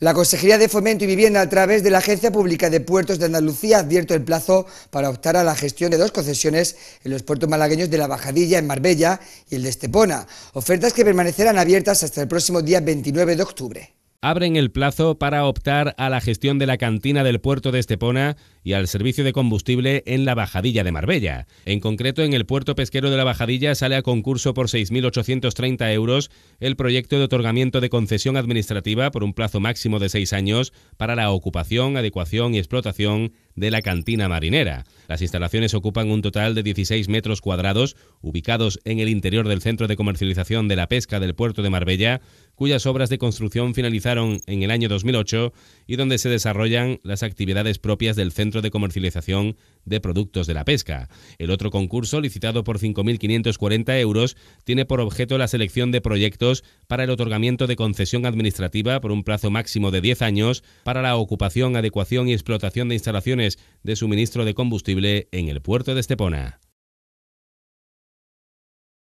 La Consejería de Fomento y Vivienda, a través de la Agencia Pública de Puertos de Andalucía, ha abierto el plazo para optar a la gestión de dos concesiones en los puertos malagueños de La Bajadilla, en Marbella, y el de Estepona, ofertas que permanecerán abiertas hasta el próximo día 29 de octubre abren el plazo para optar a la gestión de la cantina del puerto de Estepona y al servicio de combustible en la Bajadilla de Marbella. En concreto, en el puerto pesquero de la Bajadilla sale a concurso por 6.830 euros el proyecto de otorgamiento de concesión administrativa por un plazo máximo de seis años para la ocupación, adecuación y explotación de la cantina marinera. Las instalaciones ocupan un total de 16 metros cuadrados, ubicados en el interior del centro de comercialización de la pesca del puerto de Marbella, cuyas obras de construcción finalizaron en el año 2008 y donde se desarrollan las actividades propias del Centro de Comercialización de Productos de la Pesca. El otro concurso, licitado por 5.540 euros, tiene por objeto la selección de proyectos para el otorgamiento de concesión administrativa por un plazo máximo de 10 años para la ocupación, adecuación y explotación de instalaciones de suministro de combustible en el puerto de Estepona.